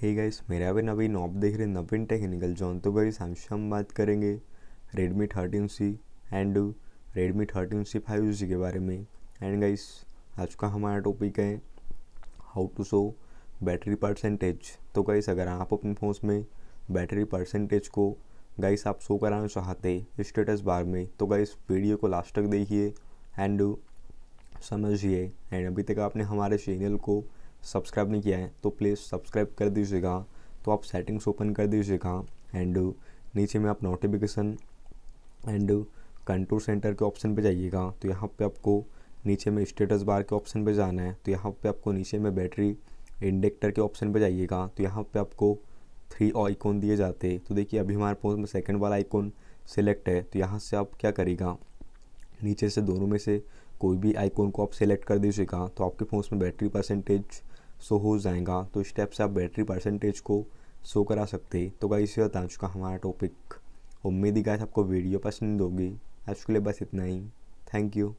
hey guys मेरा भी नवीन ऑप देख रहे नवीन टेक्निकल जोन तो गाइस हम हम बात करेंगे Redmi thirteen C and Redmi thirteen C five G के बारे में एंड गाइस आज का हमारा टॉपिक है how to show battery percentage तो गाइस अगर आप अपने फ़ोन में बैटरी परसेंटेज को गाइस आप शो कराना चाहते स्टेटस बार में तो गाइस वीडियो को लास्ट तक देखिए एंड समझिए एंड अभी तक आपने हमारे चैनल को सब्सक्राइब नहीं किया है तो प्लीज़ सब्सक्राइब कर दीजिएगा तो आप सेटिंग्स ओपन कर दीजिएगा एंड नीचे में आप नोटिफिकेशन एंड कंट्रोल सेंटर के ऑप्शन पे जाइएगा तो यहाँ पे आपको नीचे में स्टेटस बार के ऑप्शन पे जाना है तो यहाँ पे आपको नीचे में बैटरी इंडेक्टर के ऑप्शन पे जाइएगा तो यहाँ पे आपको थ्री आइकॉन दिए जाते तो देखिए अभी हमारे फोन में सेकंड वाला आइकॉन सेलेक्ट है तो यहाँ से आप क्या करेगा नीचे से दोनों में से कोई भी आइकॉन को आप सेलेक्ट कर दीजिएगा तो आपके फ़ोन में बैटरी परसेंटेज सो हो जाएगा तो इस स्टेप से आप बैटरी परसेंटेज को शो करा सकते तो गाइस ये बता चुका हमारा टॉपिक उम्मीद ही गाइस आपको वीडियो पसंद होगी आज के लिए बस इतना ही थैंक यू